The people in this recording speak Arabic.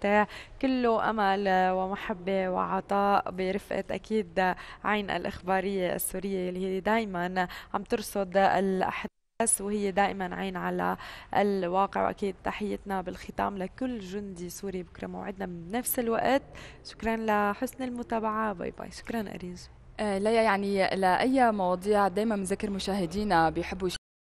بتاع كله امل ومحبه وعطاء برفقه اكيد عين الاخباريه السوريه اللي هي دائما عم ترصد الاحداث وهي دائما عين على الواقع واكيد تحيتنا بالختام لكل جندي سوري بكره موعدنا بنفس الوقت شكرا لحسن المتابعه باي باي شكرا اريز آه، لا يعني لاي مواضيع دائما بنذكر مشاهدينا بيحبوا